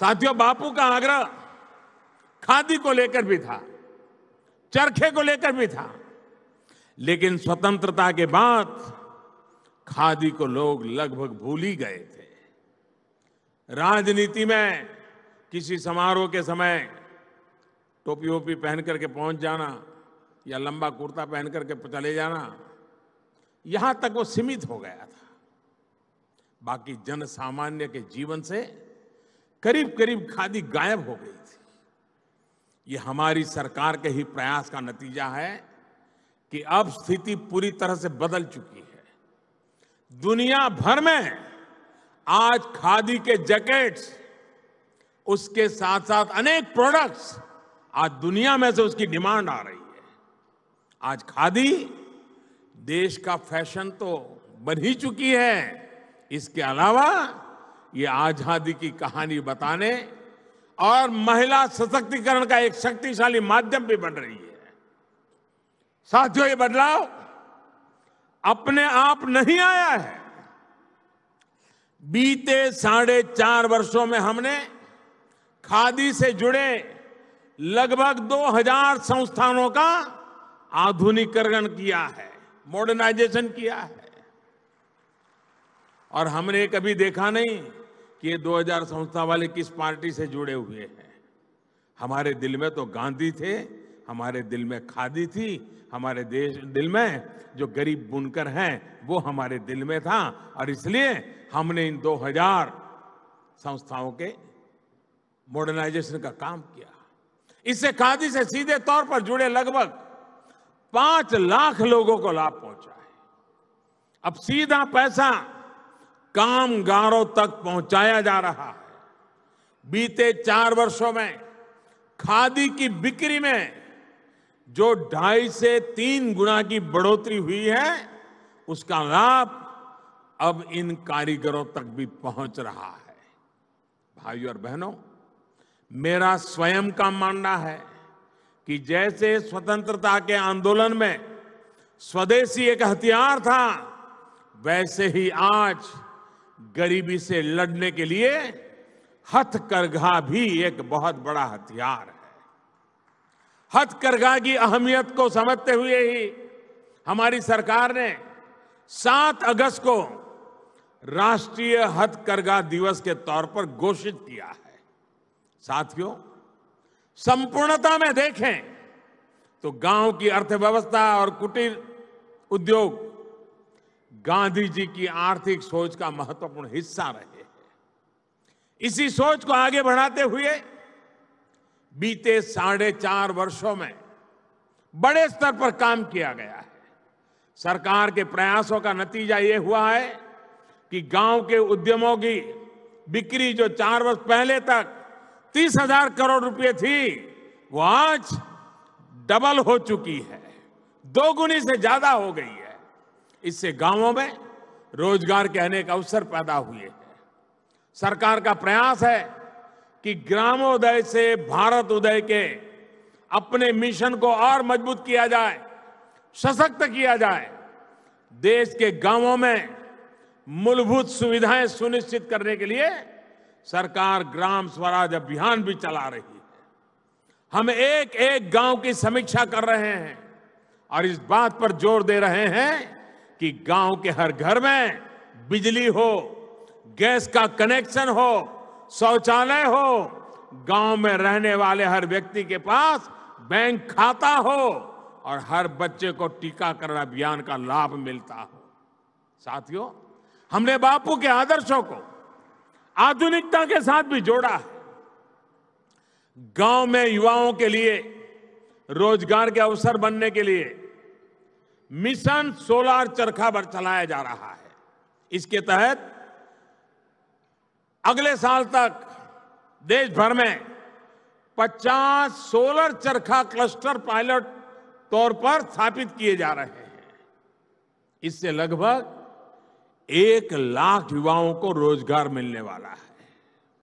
साथियों बापू का आग्रह खादी को लेकर भी था चरखे को लेकर भी था लेकिन स्वतंत्रता के बाद खादी को लोग लगभग भूल ही गए थे राजनीति में किसी समारोह के समय टोपी वोपी पहन करके पहुंच जाना या लंबा कुर्ता पहन करके चले जाना यहां तक वो सीमित हो गया था बाकी जन सामान्य के जीवन से करीब करीब खादी गायब हो गई थी ये हमारी सरकार के ही प्रयास का नतीजा है कि अब स्थिति पूरी तरह से बदल चुकी है दुनिया भर में आज खादी के जैकेट्स उसके साथ साथ अनेक प्रोडक्ट्स आज दुनिया में से उसकी डिमांड आ रही है आज खादी देश का फैशन तो बन ही चुकी है इसके अलावा ये आजादी की कहानी बताने और महिला सशक्तिकरण का एक शक्तिशाली माध्यम भी बन रही है साथियों ये बदलाव अपने आप नहीं आया है बीते साढ़े चार वर्षों में हमने खादी से जुड़े लगभग 2000 संस्थानों का आधुनिकरण किया है मॉडर्नाइजेशन किया है और हमने कभी देखा नहीं कि ये 2000 संस्था वाले किस पार्टी से जुड़े हुए हैं हमारे दिल में तो गांधी थे हमारे दिल में खादी थी हमारे देश दिल में जो गरीब बुनकर हैं वो हमारे दिल में था और इसलिए हमने इन 2000 संस्थाओं के मॉडर्नाइजेशन का काम किया इससे खादी से सीधे तौर पर जुड़े लगभग पांच लाख लोगों को लाभ पहुंचा है अब सीधा पैसा कामगारों तक पहुंचाया जा रहा है बीते चार वर्षों में खादी की बिक्री में जो ढाई से तीन गुना की बढ़ोतरी हुई है उसका लाभ अब इन कारीगरों तक भी पहुंच रहा है भाइयों और बहनों मेरा स्वयं का मानना है कि जैसे स्वतंत्रता के आंदोलन में स्वदेशी एक हथियार था वैसे ही आज गरीबी से लड़ने के लिए हथकरघा भी एक बहुत बड़ा हथियार है हथकरघा की अहमियत को समझते हुए ही हमारी सरकार ने 7 अगस्त को राष्ट्रीय हथकरघा दिवस के तौर पर घोषित किया है साथियों संपूर्णता में देखें तो गांव की अर्थव्यवस्था और कुटीर उद्योग गांधी जी की आर्थिक सोच का महत्वपूर्ण हिस्सा रहे हैं इसी सोच को आगे बढ़ाते हुए बीते साढ़े चार वर्षों में बड़े स्तर पर काम किया गया है सरकार के प्रयासों का नतीजा यह हुआ है कि गांव के उद्यमों की बिक्री जो चार वर्ष पहले तक तीस हजार करोड़ रुपए थी वो आज डबल हो चुकी है दोगुनी से ज्यादा हो गई है इससे गांवों में रोजगार के अनेक अवसर पैदा हुए हैं सरकार का प्रयास है कि ग्रामोदय से भारत उदय के अपने मिशन को और मजबूत किया जाए सशक्त किया जाए देश के गांवों में मूलभूत सुविधाएं सुनिश्चित करने के लिए सरकार ग्राम स्वराज अभियान भी चला रही है हम एक एक गांव की समीक्षा कर रहे हैं और इस बात पर जोर दे रहे हैं कि गांव के हर घर में बिजली हो गैस का कनेक्शन हो शौचालय हो गांव में रहने वाले हर व्यक्ति के पास बैंक खाता हो और हर बच्चे को टीकाकरण अभियान का लाभ मिलता हो साथियों हमने बापू के आदर्शों को आधुनिकता के साथ भी जोड़ा है गांव में युवाओं के लिए रोजगार के अवसर बनने के लिए मिशन सोलार चरखा पर चलाया जा रहा है इसके तहत अगले साल तक देश भर में 50 सोलर चरखा क्लस्टर पायलट तौर पर स्थापित किए जा रहे हैं इससे लगभग एक लाख युवाओं को रोजगार मिलने वाला है